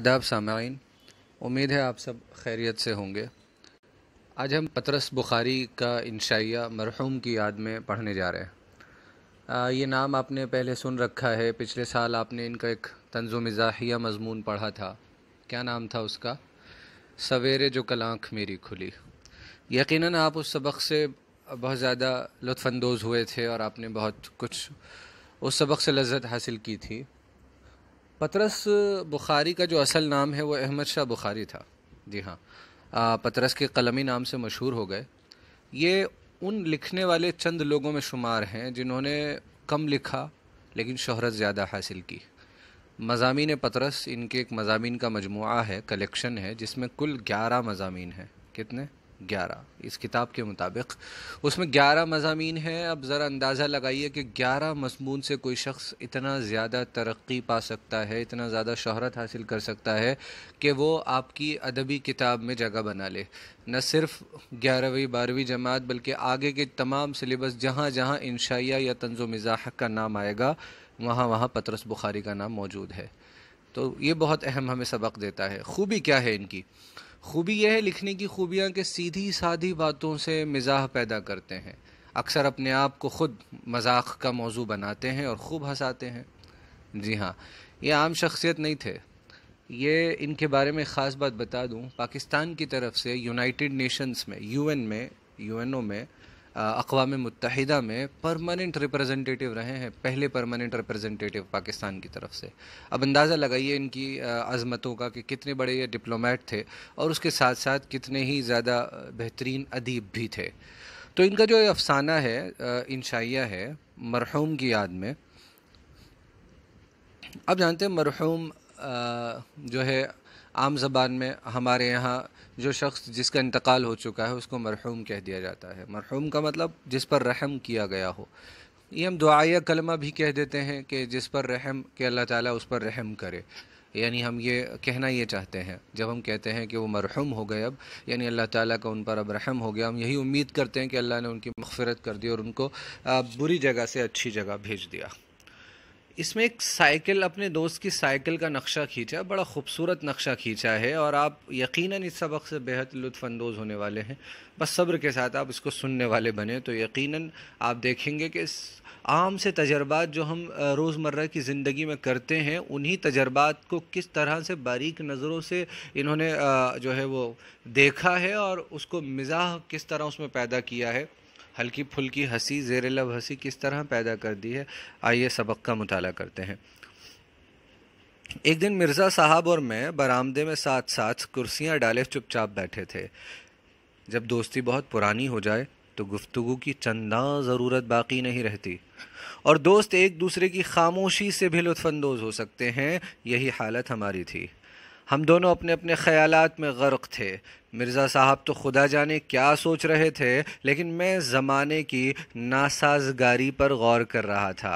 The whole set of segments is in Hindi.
अदाब सामाइन उम्मीद है आप सब खैरियत से होंगे आज हम पतरस बुखारी का इंशाइया मरहूम की याद में पढ़ने जा रहे हैं ये नाम आपने पहले सुन रखा है पिछले साल आपने इनका एक तंज मिजाहिया मज़मून पढ़ा था क्या नाम था उसका सवेरे जो कल आँख मेरी खुली यक़ीन आप उस सबक से बहुत ज़्यादा लुफानंदोज़ हुए थे और आपने बहुत कुछ उस सबक से लज्जत हासिल की थी पतरस बुखारी का जो असल नाम है वो अहमद शाह बुखारी था जी हाँ पतरस के कलमी नाम से मशहूर हो गए ये उन लिखने वाले चंद लोगों में शुमार हैं जिन्होंने कम लिखा लेकिन शहरत ज़्यादा हासिल की मजामी पतरस इनके एक मजामी का मजमू है कलेक्शन है जिसमें कुल ग्यारह मजामी हैं कितने ग्यारह इस किताब के मुताबिक उसमें ग्यारह मजामी हैं अब ज़रा अंदाज़ा लगाइए कि ग्यारह मजमून से कोई शख्स इतना ज़्यादा तरक्की पा सकता है इतना ज़्यादा शहरत हासिल कर सकता है कि वो आपकी अदबी किताब में जगह बना ले न सिर्फ ग्यारहवीं बारहवीं जमात बल्कि आगे के तमाम सिलेबस जहाँ जहाँ इंशाइया या तंज मिजाह का नाम आएगा वहाँ वहाँ पतरस बुखारी का नाम मौजूद है तो ये बहुत अहम हमें सबक देता है खूबी क्या है इनकी खूबी यह है लिखने की खूबियाँ कि सीधी साधी बातों से मिजाह पैदा करते हैं अक्सर अपने आप को ख़ुद मजाक का मौजू बनाते हैं और ख़ूब हंसाते हैं जी हाँ ये आम शख्सियत नहीं थे ये इनके बारे में ख़ास बात बता दूँ पाकिस्तान की तरफ से यूनाइटेड नेशंस में यूएन में यूएनओ में अकवा मुतहदा में परमानेंट रिप्रेजेंटेटिव रहे हैं पहले परमानेंट रिप्रेजेंटेटिव पाकिस्तान की तरफ से अब अंदाज़ा लगाइए इनकी अज़मतों का कि कितने बड़े ये डिप्लोमेट थे और उसके साथ साथ कितने ही ज़्यादा बेहतरीन अदीब भी थे तो इनका जो अफसाना है इनशाइया है मरहूम की याद में आप जानते हैं मरहूम जो है आम जबान में हमारे यहाँ जो शख्स जिसका इंतकाल हो चुका है उसको मरहूम कह दिया जाता है मरहूम का मतलब जिस पर रहम किया गया हो ये हम दुआ कलमा भी कह देते हैं कि जिस पर रहम के अल्लाह ताला उस पर रहम करे यानी हम ये कहना ये चाहते हैं जब हम कहते हैं कि वो मरहम हो गए अब यानी अल्लाह ताला का उन पर अब रहम हो गया हम यही उम्मीद करते हैं कि अल्लाह ने उनकी मफफरत कर दी और उनको बुरी जगह से अच्छी जगह भेज दिया इसमें एक साइकिल अपने दोस्त की साइकिल का नक्शा खींचा बड़ा खूबसूरत नक्शा खींचा है और आप यकीनन इस सबक से बेहद लुफानंदोज़ होने वाले हैं बस सब्र के साथ आप इसको सुनने वाले बने तो यकीनन आप देखेंगे कि आम से तजर्बात जो हम रोज़मर्रा की ज़िंदगी में करते हैं उन्हीं तजर्बात को किस तरह से बारीक नज़रों से इन्होंने जो है वो देखा है और उसको मिजाह किस तरह उसमें पैदा किया है हल्की फुल्की हंसी जेर लब हंसी किस तरह पैदा कर दी है आइए सबक का मुताला करते हैं एक दिन मिर्ज़ा साहब और मैं बरामदे में साथ साथ कुर्सियाँ डाले चुपचाप बैठे थे जब दोस्ती बहुत पुरानी हो जाए तो गुफ्तगु की चंदा ज़रूरत बाकी नहीं रहती और दोस्त एक दूसरे की खामोशी से भी लुफानंदोज़ हो सकते हैं यही हालत हमारी थी हम दोनों अपने अपने ख्यालात में गर्क थे मिर्ज़ा साहब तो खुदा जाने क्या सोच रहे थे लेकिन मैं ज़माने की नासाजगारी पर गौर कर रहा था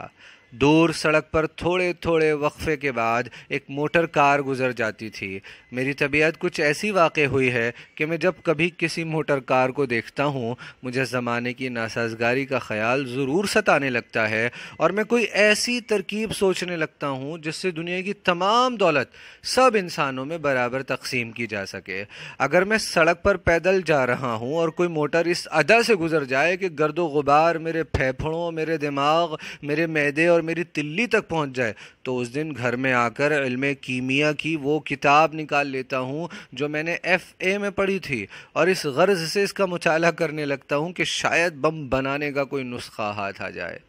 दूर सड़क पर थोड़े थोड़े वक्फे के बाद एक मोटर कार गुजर जाती थी मेरी तबीयत कुछ ऐसी वाक़ हुई है कि मैं जब कभी किसी मोटर कार को देखता हूँ मुझे ज़माने की नासाजगारी का ख्याल ज़रूर सताने लगता है और मैं कोई ऐसी तरकीब सोचने लगता हूँ जिससे दुनिया की तमाम दौलत सब इंसानों में बराबर तकसीम की जा सके अगर मैं सड़क पर पैदल जा रहा हूँ और कोई मोटर इस अदा से गुजर जाए कि गर्द गुबार मेरे फेफड़ों मेरे दिमाग मेरे मैदे और मेरी तिल्ली तक पहुंच जाए तो उस दिन घर में आकर इल्म कीमिया की वो किताब निकाल लेता हूं जो मैंने एफ़ ए में पढ़ी थी और इस गर्ज से इसका मुचाला करने लगता हूं कि शायद बम बनाने का कोई नुस्खा हाथ आ जाए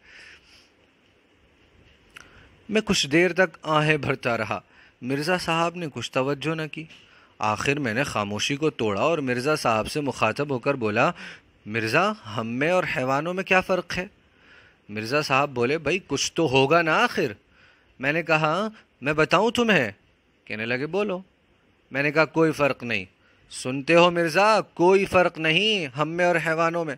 मैं कुछ देर तक आहें भरता रहा मिर्ज़ा साहब ने कुछ तवज्जो न की आखिर मैंने खामोशी को तोड़ा और मिर्ज़ा साहब से मुखातब होकर बोला मिर्ज़ा हम में और हैवानों में क्या फ़र्क है मिर्ज़ा साहब बोले भाई कुछ तो होगा ना आखिर मैंने कहा मैं बताऊं तुम्हें कहने लगे बोलो मैंने कहा कोई फ़र्क नहीं सुनते हो मिर्ज़ा कोई फ़र्क नहीं हम में और हैवानों में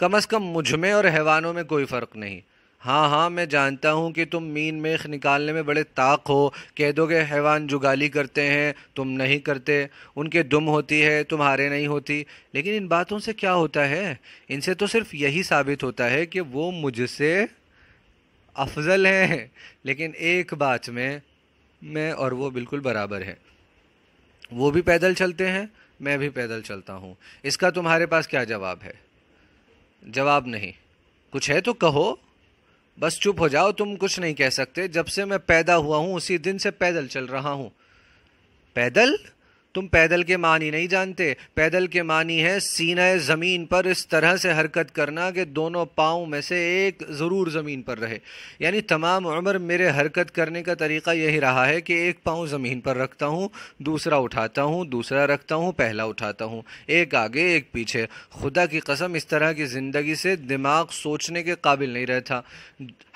कम अज़ कम मुझ में और हैवानों में कोई फ़र्क नहीं हाँ हाँ मैं जानता हूँ कि तुम मीन मेख निकालने में बड़े ताक हो कह दो के हैवान जुगाली करते हैं तुम नहीं करते उनके दुम होती है तुम्हारे नहीं होती लेकिन इन बातों से क्या होता है इनसे तो सिर्फ यही साबित होता है कि वो मुझसे अफजल हैं लेकिन एक बात में मैं और वो बिल्कुल बराबर हैं वो भी पैदल चलते हैं मैं भी पैदल चलता हूँ इसका तुम्हारे पास क्या जवाब है जवाब नहीं कुछ है तो कहो बस चुप हो जाओ तुम कुछ नहीं कह सकते जब से मैं पैदा हुआ हूँ उसी दिन से पैदल चल रहा हूँ पैदल तुम पैदल के मानी नहीं जानते पैदल के मानी है सीना ज़मीन पर इस तरह से हरकत करना कि दोनों पाँव में से एक ज़रूर ज़मीन पर रहे यानी तमाम उम्र मेरे हरकत करने का तरीका यही रहा है कि एक पाँव ज़मीन पर रखता हूँ दूसरा उठाता हूँ दूसरा रखता हूँ पहला उठाता हूँ एक आगे एक पीछे खुदा की कसम इस तरह की ज़िंदगी से दिमाग सोचने के काबिल नहीं रहता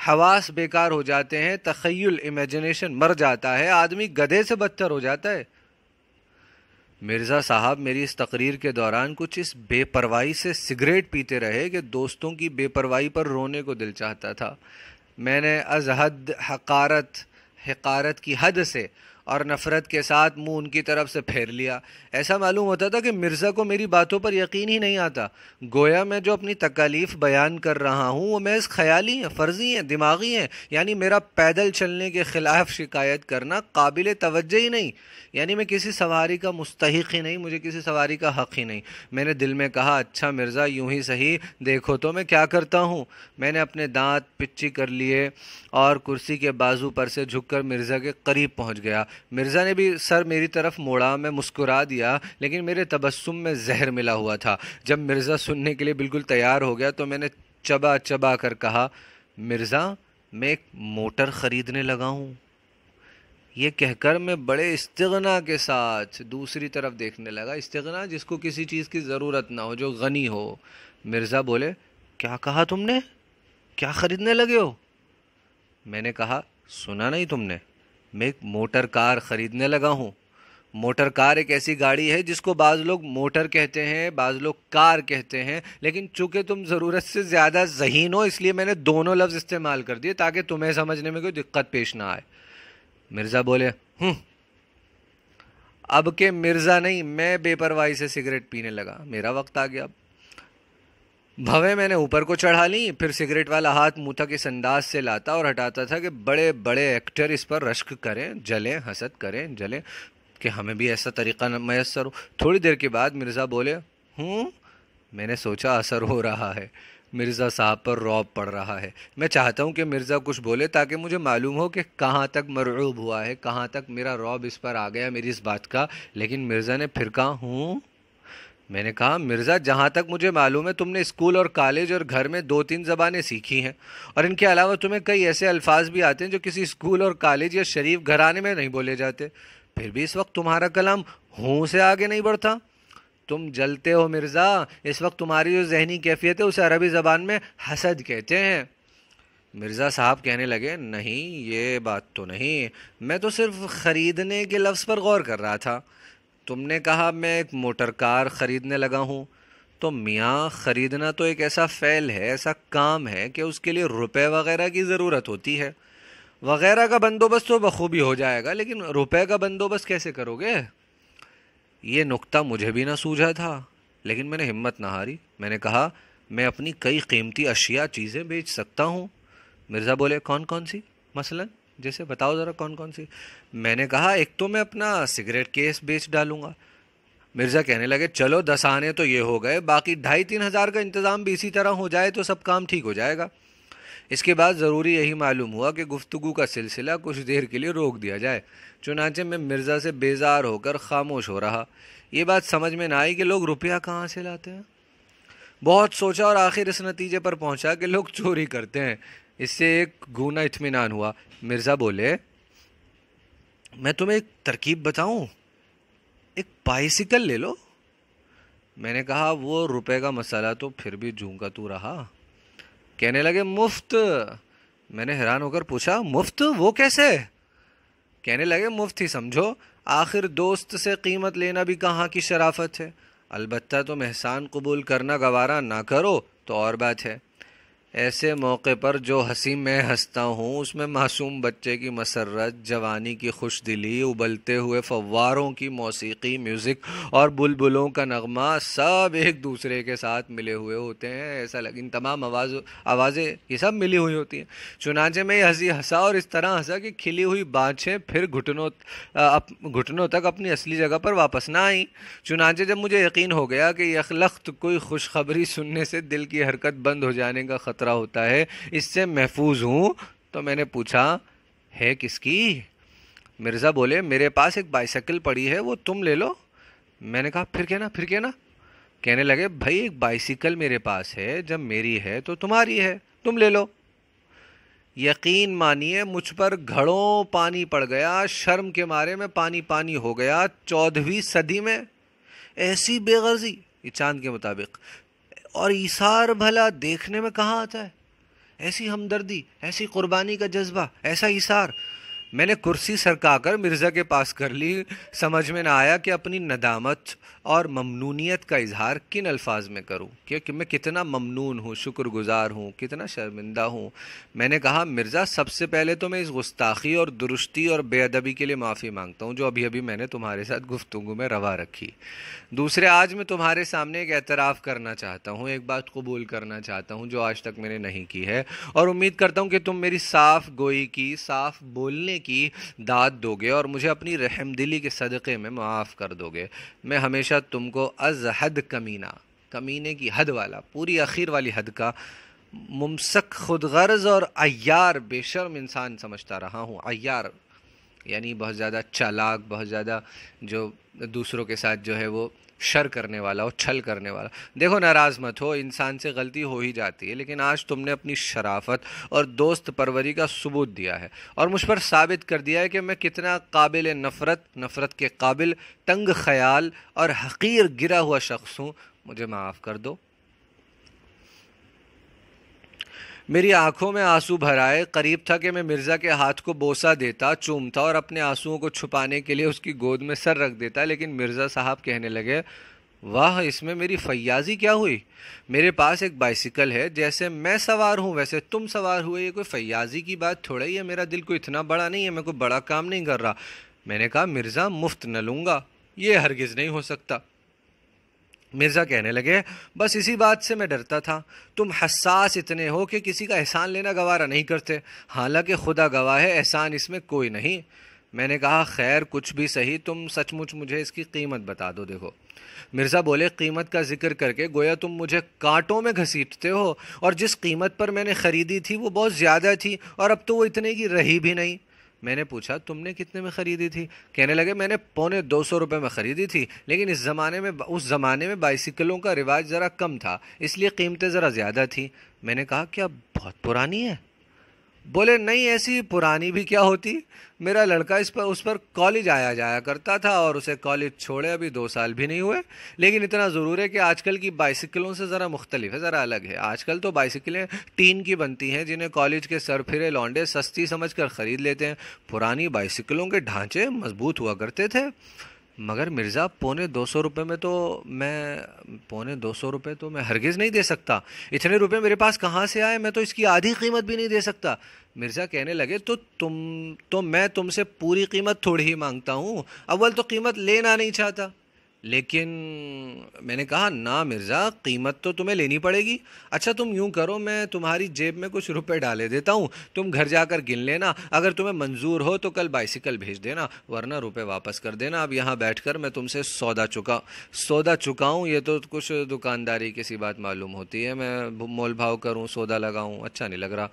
हवास बेकार हो जाते हैं तखयल इमेजिनेशन मर जाता है आदमी गधे से बदतर हो जाता है मिर्ज़ा साहब मेरी इस तकरीर के दौरान कुछ इस बेपरवाही से सिगरेट पीते रहे कि दोस्तों की बेपरवाही पर रोने को दिल चाहता था मैंने अजहद हकारत हकारत की हद से और नफ़रत के साथ मुंह उनकी तरफ से फेर लिया ऐसा मालूम होता था कि मिर्ज़ा को मेरी बातों पर यकीन ही नहीं आता गोया मैं जो अपनी तकालीफ बयान कर रहा हूँ वो महज ख्याली हैं फ़र्ज़ी हैं दिमागी हैं यानी मेरा पैदल चलने के ख़िलाफ़ शिकायत करना काबिल तवज्जो ही नहीं यानी मैं किसी सवारी का मुस्तक ही नहीं मुझे किसी सवारी का हक़ ही नहीं मैंने दिल में कहा अच्छा मिर्ज़ा यूँ ही सही देखो तो मैं क्या करता हूँ मैंने अपने दांत पिच्ची कर लिए और कुर्सी के बाजू पर से झुककर मिर्ज़ा के करीब पहुँच गया मिर्ज़ा ने भी सर मेरी तरफ मोड़ा मैं मुस्कुरा दिया लेकिन मेरे तबस्सुम में जहर मिला हुआ था जब मिर्ज़ा सुनने के लिए बिल्कुल तैयार हो गया तो मैंने चबा चबा कर कहा मिर्ज़ा मैं एक मोटर ख़रीदने लगा हूँ ये कहकर मैं बड़े इस्तना के साथ दूसरी तरफ देखने लगा इस्तना जिसको किसी चीज़ की ज़रूरत ना हो जो गनी हो मिर्ज़ा बोले क्या कहा तुमने क्या ख़रीदने लगे हो मैंने कहा सुना नहीं तुमने मैं एक मोटर कार ख़रीदने लगा हूँ मोटर कार एक ऐसी गाड़ी है जिसको बाज़ लोग मोटर कहते हैं बाज़ लोग कार कहते हैं लेकिन चूंकि तुम ज़रूरत से ज़्यादा जहीन हो इसलिए मैंने दोनों लफ्ज़ इस्तेमाल कर दिए ताकि तुम्हें समझने में कोई दिक्कत पेश ना आए मिर्ज़ा बोले हम्म, अब के मिर्ज़ा नहीं मैं बेपरवाही से सिगरेट पीने लगा मेरा वक्त आ गया अब भवें मैंने ऊपर को चढ़ा ली फिर सिगरेट वाला हाथ मुँह तक इस अंदाज से लाता और हटाता था कि बड़े बड़े एक्टर इस पर रश्क करें जलें हसद करें जलें कि हमें भी ऐसा तरीका मैसर हो थोड़ी देर के बाद मिर्ज़ा बोले हूँ हम्म, मैंने सोचा असर हो रहा है मिर्ज़ा साहब पर रौब पड़ रहा है मैं चाहता हूँ कि मिर्ज़ा कुछ बोले ताकि मुझे मालूम हो कि कहाँ तक मरूब हुआ है कहाँ तक मेरा रौब इस पर आ गया मेरी इस बात का लेकिन मिर्ज़ा ने फिर कहा हूँ हम्म, मैंने कहा मिर्ज़ा जहाँ तक मुझे मालूम है तुमने स्कूल और कॉलेज और घर में दो तीन ज़बानें सीखी हैं और इनके अलावा तुम्हें कई ऐसे अल्फाज भी आते हैं जो किसी स्कूल और कॉलेज या शरीफ घराने में नहीं बोले जाते फिर भी इस वक्त तुम्हारा कलाम हूँ से आगे नहीं बढ़ता तुम जलते हो मिर्ज़ा इस वक्त तुम्हारी जो जहनी कैफियत है उसे अरबी ज़बान में हसद कहते हैं मिर्ज़ा साहब कहने लगे नहीं ये बात तो नहीं मैं तो सिर्फ ख़रीदने के लफ्ज़ पर गौर कर रहा था तुमने कहा मैं एक मोटर कार ख़रीदने लगा हूँ तो मियाँ ख़रीदना तो एक ऐसा फ़ैल है ऐसा काम है कि उसके लिए रुपए वगैरह की ज़रूरत होती है वगैरह का बंदोबस्त तो बखूबी हो जाएगा लेकिन रुपए का बंदोबस्त कैसे करोगे ये नुक्ता मुझे भी ना सूझा था लेकिन मैंने हिम्मत ना हारी मैंने कहा मैं अपनी कई कीमती अशिया चीज़ें बेच सकता हूँ मिर्ज़ा बोले कौन कौन सी मसलन जैसे बताओ ज़रा कौन कौन सी मैंने कहा एक तो मैं अपना सिगरेट केस बेच डालूंगा मिर्ज़ा कहने लगे चलो दस आने तो ये हो गए बाकी ढाई तीन हज़ार का इंतज़ाम भी इसी तरह हो जाए तो सब काम ठीक हो जाएगा इसके बाद ज़रूरी यही मालूम हुआ कि गुफ्तु का सिलसिला कुछ देर के लिए रोक दिया जाए चुनाचे मैं मिर्ज़ा से बेजार होकर खामोश हो रहा ये बात समझ में ना आई कि लोग रुपया कहाँ से लाते हैं बहुत सोचा और आखिर इस नतीजे पर पहुंचा कि लोग चोरी करते हैं इससे एक गुना इतमान हुआ मिर्ज़ा बोले मैं तुम्हें एक तरकीब बताऊं एक बाइसिकल ले लो मैंने कहा वो रुपए का मसाला तो फिर भी झूंका तू रहा कहने लगे मुफ्त मैंने हैरान होकर पूछा मुफ्त वो कैसे कहने लगे मुफ्त ही समझो आखिर दोस्त से कीमत लेना भी कहाँ की शराफत है अलबत्ता तुम तो एहसान कबूल करना गवारा ना करो तो और बात है ऐसे मौके पर जो हंसी मैं हंसता हूँ उसमें मासूम बच्चे की मसरत जवानी की खुश दिली उबलते हुए फवारों की मौसीकी म्यूज़िक और बुलबुलों का नगमा सब एक दूसरे के साथ मिले हुए होते हैं ऐसा लग इन तमाम आवाज़ आवाज़ें ये सब मिली हुई होती हैं चुनाचे में ये हंसी हंसा और इस तरह हंसा कि खिली हुई बाँछें फिर घुटनों घुटनों तक अपनी असली जगह पर वापस ना आई चुनाचे जब मुझे यकीन हो गया कि यखलख्त कोई खुशखबरी सुनने से दिल की हरकत बंद हो जाने का खतरा होता है इससे महफूज हूँ तो मैंने पूछा है किसकी मिर्ज़ा बोले मेरे पास एक बाइसाइकिल पड़ी है वो तुम ले लो मैंने कहा फिर कहना फिर कहना कहने लगे भाई एक बाइसिकल मेरे पास है जब मेरी है तो तुम्हारी है तुम ले लो यकीन मानिए मुझ पर घड़ों पानी पड़ गया शर्म के मारे में पानी पानी हो गया चौदहवीं सदी में ऐसी बेगर्जी ये चांद के मुताबिक और ईसार भला देखने में कहाँ आता है ऐसी हमदर्दी ऐसी कुर्बानी का जज्बा ऐसा ईसार मैंने कुर्सी सरकाकर मिर्ज़ा के पास कर ली समझ में ना आया कि अपनी नदामत और ममनूनीत का इजहार किन अल्फाज में करूँ क्योंकि मैं कितना ममनून हूँ शुक्रगुजार हूँ कितना शर्मिंदा हूँ मैंने कहा मिर्ज़ा सबसे पहले तो मैं इस गुस्ताखी और दुरुस्ती और बेअदबी के लिए माफ़ी मांगता हूँ जो अभी अभी मैंने तुम्हारे साथ गुफ्तु में रवा रखी दूसरे आज मैं तुम्हारे सामने एक एतराफ़ करना चाहता हूँ एक बात कबूल करना चाहता हूँ जो आज तक मैंने नहीं की है और उम्मीद करता हूँ कि तुम मेरी साफ़ गोई की साफ़ बोलने की दाद दोगे और मुझे अपनी रहमदिली के सदक़े में माफ़ कर दोगे मैं हमेशा हमेशा तुमको अज हद कमीना कमीने की हद वाला पूरी आखिर वाली हद का मुमसक खुद गर्ज और अयार बेशर्म इंसान समझता रहा हूँ अयार यानी बहुत ज़्यादा चालाक बहुत ज़्यादा जो दूसरों के साथ जो है वो शर करने वाला हो छल करने वाला देखो नाराज़ मत हो इंसान से गलती हो ही जाती है लेकिन आज तुमने अपनी शराफत और दोस्त परवरी का सबूत दिया है और मुझ पर साबित कर दिया है कि मैं कितना काबिल नफ़रत नफ़रत के काबिल तंग ख्याल और हकीर गिरा हुआ शख्स हूँ मुझे माफ़ कर दो मेरी आंखों में आंसू भर आए करीब था कि मैं मिर्ज़ा के हाथ को बोसा देता चूमता और अपने आंसुओं को छुपाने के लिए उसकी गोद में सर रख देता लेकिन मिर्ज़ा साहब कहने लगे वाह इसमें मेरी फयाजी क्या हुई मेरे पास एक बाइसिकल है जैसे मैं सवार हूँ वैसे तुम सवार हुए ये कोई फयाजी की बात थोड़ा ही है मेरा दिल को इतना बड़ा नहीं है मैं कोई बड़ा काम नहीं कर रहा मैंने कहा मिर्ज़ा मुफ्त न लूँगा ये हरगिज़ नहीं हो सकता मिर्ज़ा कहने लगे बस इसी बात से मैं डरता था तुम हसास इतने हो कि किसी का एहसान लेना गवारा नहीं करते हालांकि खुदा गवाह है एहसान इसमें कोई नहीं मैंने कहा खैर कुछ भी सही तुम सचमुच मुझे इसकी कीमत बता दो देखो मिर्ज़ा बोले कीमत का जिक्र करके गोया तुम मुझे कांटों में घसीटते हो और जिस कीमत पर मैंने ख़रीदी थी वो बहुत ज़्यादा थी और अब तो वो इतने की रही भी नहीं मैंने पूछा तुमने कितने में ख़रीदी थी कहने लगे मैंने पौने दो सौ रुपये में ख़रीदी थी लेकिन इस ज़माने में उस ज़माने में बाइसिकलों का रिवाज ज़रा कम था इसलिए कीमतें ज़रा ज़्यादा थी मैंने कहा क्या बहुत पुरानी है बोले नहीं ऐसी पुरानी भी क्या होती मेरा लड़का इस पर उस पर कॉलेज आया जाया करता था और उसे कॉलेज छोड़े अभी दो साल भी नहीं हुए लेकिन इतना ज़रूर है कि आजकल की बाइसिकलों से ज़रा मुख्तलिफ है ज़रा अलग है आजकल तो बाइसिकलें टीन की बनती हैं जिन्हें कॉलेज के सरफिरे लौंडे सस्ती समझ कर ख़रीद लेते हैं पुरानी बाइसिकलों के ढांचे मजबूत हुआ करते थे मगर मिर्ज़ा पौने दो सौ रुपये में तो मैं पौने दो सौ रुपये तो मैं हरगिज़ नहीं दे सकता इतने रुपये मेरे पास कहाँ से आए मैं तो इसकी आधी कीमत भी नहीं दे सकता मिर्ज़ा कहने लगे तो तुम तो मैं तुमसे पूरी कीमत थोड़ी ही मांगता हूँ अव्वल तो कीमत लेना नहीं चाहता लेकिन मैंने कहा ना मिर्ज़ा कीमत तो तुम्हें लेनी पड़ेगी अच्छा तुम यूं करो मैं तुम्हारी जेब में कुछ रुपए डाले देता हूँ तुम घर जाकर गिन लेना अगर तुम्हें मंजूर हो तो कल बाइसिकल भेज देना वरना रुपए वापस कर देना अब यहाँ बैठ कर मैं तुमसे सौदा चुका सौदा चुकाऊँ ये तो कुछ दुकानदारी की सी बात मालूम होती है मैं मोल भाव करूँ सौदा लगाऊँ अच्छा नहीं लग रहा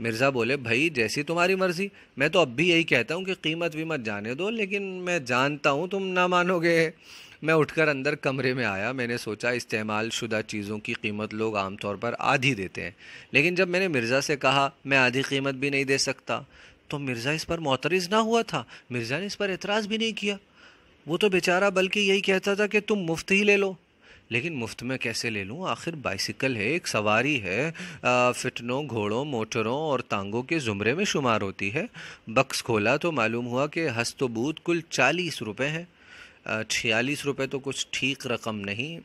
मिर्ज़ा बोले भाई जैसी तुम्हारी मर्ज़ी मैं तो अब भी यही कहता हूँ कि कीमत वीमत जाने दो लेकिन मैं जानता हूँ तुम ना मानोगे मैं उठकर अंदर कमरे में आया मैंने सोचा इस्तेमाल शुदा चीज़ों की कीमत लोग आमतौर पर आधी देते हैं लेकिन जब मैंने मिर्ज़ा से कहा मैं आधी कीमत भी नहीं दे सकता तो मिर्ज़ा इस पर मोतरज़ ना हुआ था मिर्ज़ा ने इस पर एतराज़ भी नहीं किया वो तो बेचारा बल्कि यही कहता था कि तुम मुफ्त ही ले लो लेकिन मुफ्त में कैसे ले लूँ आखिर बाइसिकल है एक सवारी है फिटनों घोड़ों मोटरों और तांगों के ज़ुमरे में शुमार होती है बक्स खोला तो मालूम हुआ कि हस्तबूत कुल चालीस रुपये हैं छियालीस रुपये तो कुछ ठीक रकम नहीं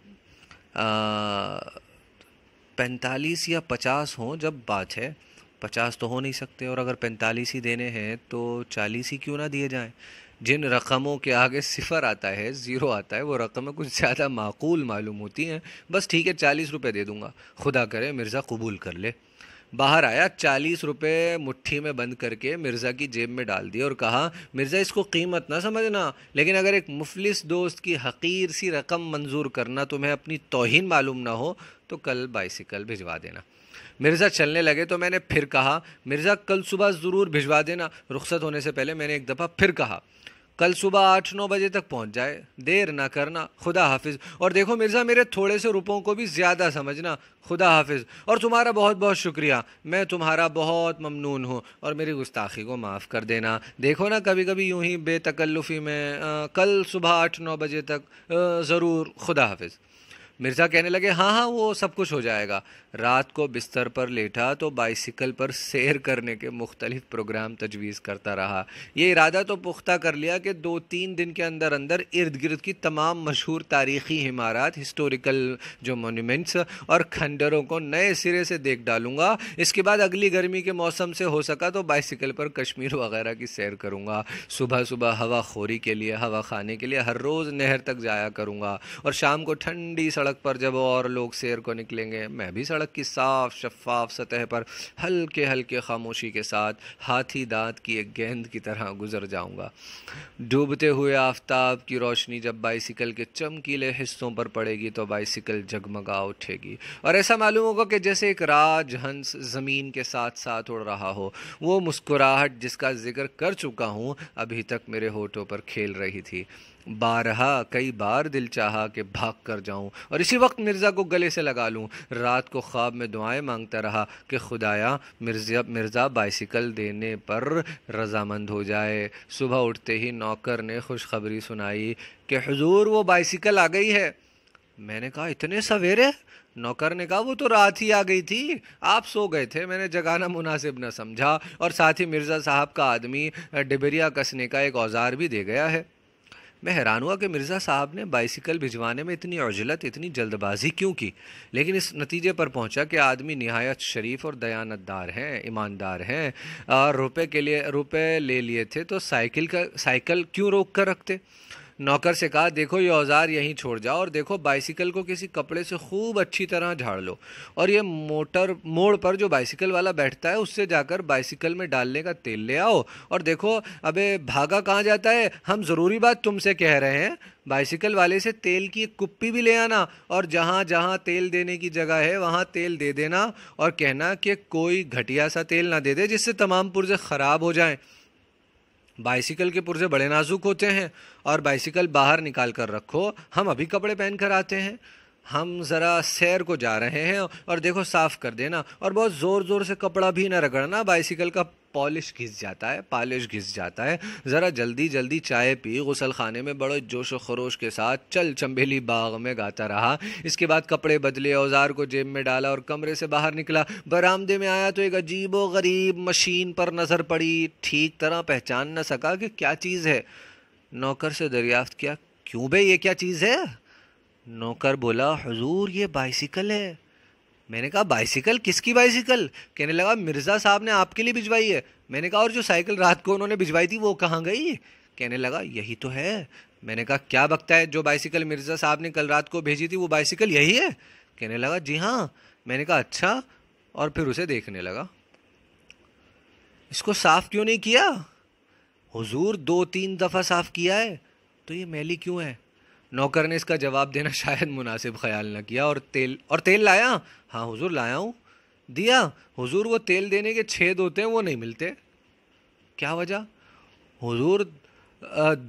पैंतालीस या पचास हो जब बात है पचास तो हो नहीं सकते और अगर पैंतालीस ही देने हैं तो चालीस ही क्यों ना दिए जाएं जिन रकमों के आगे सिफर आता है ज़ीरो आता है वो रकमें कुछ ज़्यादा माकूल मालूम होती हैं बस ठीक है चालीस रुपये दे दूँगा खुदा करे मिर्ज़ा कबूल कर ले बाहर आया चालीस रुपये मुट्ठी में बंद करके मिर्ज़ा की जेब में डाल दिया और कहा मिर्ज़ा इसको कीमत ना समझना लेकिन अगर एक मुफलिस दोस्त की हकीर सी रकम मंजूर करना तुम्हें अपनी तोहन मालूम ना हो तो कल बाइसिकल भिजवा देना मिर्ज़ा चलने लगे तो मैंने फिर कहा मिर्ज़ा कल सुबह ज़रूर भिजवा देना रुख्सत होने से पहले मैंने एक दफ़ा फिर कहा कल सुबह आठ नौ बजे तक पहुंच जाए देर ना करना खुदा हाफिज और देखो मिर्ज़ा मेरे थोड़े से रुपयों को भी ज़्यादा समझना खुदा हाफिज और तुम्हारा बहुत बहुत शुक्रिया मैं तुम्हारा बहुत ममनून हूँ और मेरी गुस्ताखी को माफ़ कर देना देखो ना कभी कभी यूं ही बेतकल्लुफ़ी में आ, कल सुबह आठ नौ बजे तक ज़रूर खुदा हाफिज़ मिर्ज़ा कहने लगे हाँ हाँ वो सब कुछ हो जाएगा रात को बिस्तर पर लेटा तो बाइसिकल पर सैर करने के मुख्तलिफ प्रोग्राम तजवीज़ करता रहा ये इरादा तो पुख्ता कर लिया कि दो तीन दिन के अंदर अंदर इर्द गिर्द की तमाम मशहूर तारीखी इमारत हिस्टोरिकल जो मोनूमेंट्स और खंडरों को नए सिरे से देख डालूंगा इसके बाद अगली गर्मी के मौसम से हो सका तो बाइसिकल पर कश्मीर वगैरह की सैर करूँगा सुबह सुबह हवा खोरी के लिए हवा खाने के लिए हर रोज़ नहर तक जाया करूँगा और शाम को ठंडी सड़क सड़क पर जब और लोग शेर को निकलेंगे मैं भी सड़क की साफ शफाफ सतह पर हल्के हल्के खामोशी के साथ हाथी दांत की एक गेंद की तरह गुजर जाऊंगा डूबते हुए आफ्ताब की रोशनी जब बाइसिकल के चमकीले हिस्सों पर पड़ेगी तो बाइसिकल जगमगा उठेगी और ऐसा मालूम होगा कि जैसे एक हंस ज़मीन के साथ साथ उड़ रहा हो वो मुस्कुराहट जिसका जिक्र कर चुका हूँ अभी तक मेरे होठों पर खेल रही थी बारहा कई बार दिल चाह कि भाग कर जाऊँ और इसी वक्त मिर्ज़ा को गले से लगा लूँ रात को ख्वाब में दुआएं मांगता रहा कि खुदाया मिर्ज़ा मिर्ज़ा बाइसिकल देने पर रजामंद हो जाए सुबह उठते ही नौकर ने खुशखबरी सुनाई कि हजूर वो बाइसिकल आ गई है मैंने कहा इतने सवेरे नौकर ने कहा वो तो रात ही आ गई थी आप सो गए थे मैंने जगाना मुनासिब न समझा और साथ ही मिर्ज़ा साहब का आदमी डिबरिया कसने का एक औजार भी दे गया है मैं हैरान हुआ कि मिर्ज़ा साहब ने बाइसिकल भिजवाने में इतनी अजलत इतनी जल्दबाजी क्यों की लेकिन इस नतीजे पर पहुंचा कि आदमी नहायत शरीफ और दयानतदार हैं ईमानदार हैं और रुपए के लिए रुपए ले लिए थे तो साइकिल का साइकिल क्यों रोक कर रखते नौकर से कहा देखो ये औजार यहीं छोड़ जाओ और देखो बाइसिकल को किसी कपड़े से खूब अच्छी तरह झाड़ लो और ये मोटर मोड़ पर जो बाइसिकल वाला बैठता है उससे जाकर बाइसिकल में डालने का तेल ले आओ और देखो अबे भागा कहाँ जाता है हम ज़रूरी बात तुमसे कह रहे हैं बाइसिकल वाले से तेल की एक कुप्पी भी ले आना और जहाँ जहाँ तेल देने की जगह है वहाँ तेल दे देना और कहना कि कोई घटिया सा तेल ना दे दे जिससे तमाम पुर्जे ख़राब हो जाएं बाइसिकल के पुर्जे बड़े नाजुक होते हैं और बाइसिकल बाहर निकाल कर रखो हम अभी कपड़े पहन कर आते हैं हम ज़रा सैर को जा रहे हैं और देखो साफ़ कर देना और बहुत ज़ोर ज़ोर से कपड़ा भी ना रगड़ना बाइसिकल का पॉलिश घिस जाता है पॉलिश घिस जाता है ज़रा जल्दी जल्दी चाय पी गसल खाने में बड़े जोश व खरोश के साथ चल चंबेली बाग में गाता रहा इसके बाद कपड़े बदले औजार को जेब में डाला और कमरे से बाहर निकला बरामदे में आया तो एक अजीब व गरीब मशीन पर नज़र पड़ी ठीक तरह पहचान न सका कि क्या चीज़ है नौकर से दरियाफ्त किया क्यों बे ये क्या चीज़ है नौकर बोला हजूर ये बाइसिकल है मैंने कहा बाइसिकल किसकी बाइसिकल कहने लगा मिर्ज़ा साहब ने आपके लिए भिजवाई है मैंने कहा और जो साइकिल रात को उन्होंने भिजवाई थी वो कहाँ गई कहने लगा यही तो है मैंने कहा क्या बकता है जो बाइसिकल मिर्ज़ा साहब ने कल रात को भेजी थी वो बाइसिकल यही है कहने लगा जी हाँ मैंने कहा अच्छा और फिर उसे देखने लगा इसको साफ़ क्यों नहीं किया हुजूर दो तीन दफ़ा साफ़ किया है तो ये मैली क्यों है नौकर ने इसका जवाब देना शायद मुनासिब ख्याल न किया और तेल और तेल लाया हाँ हुजूर लाया हूँ दिया हुजूर वो तेल देने के छेद होते हैं वो नहीं मिलते क्या वजह हुजूर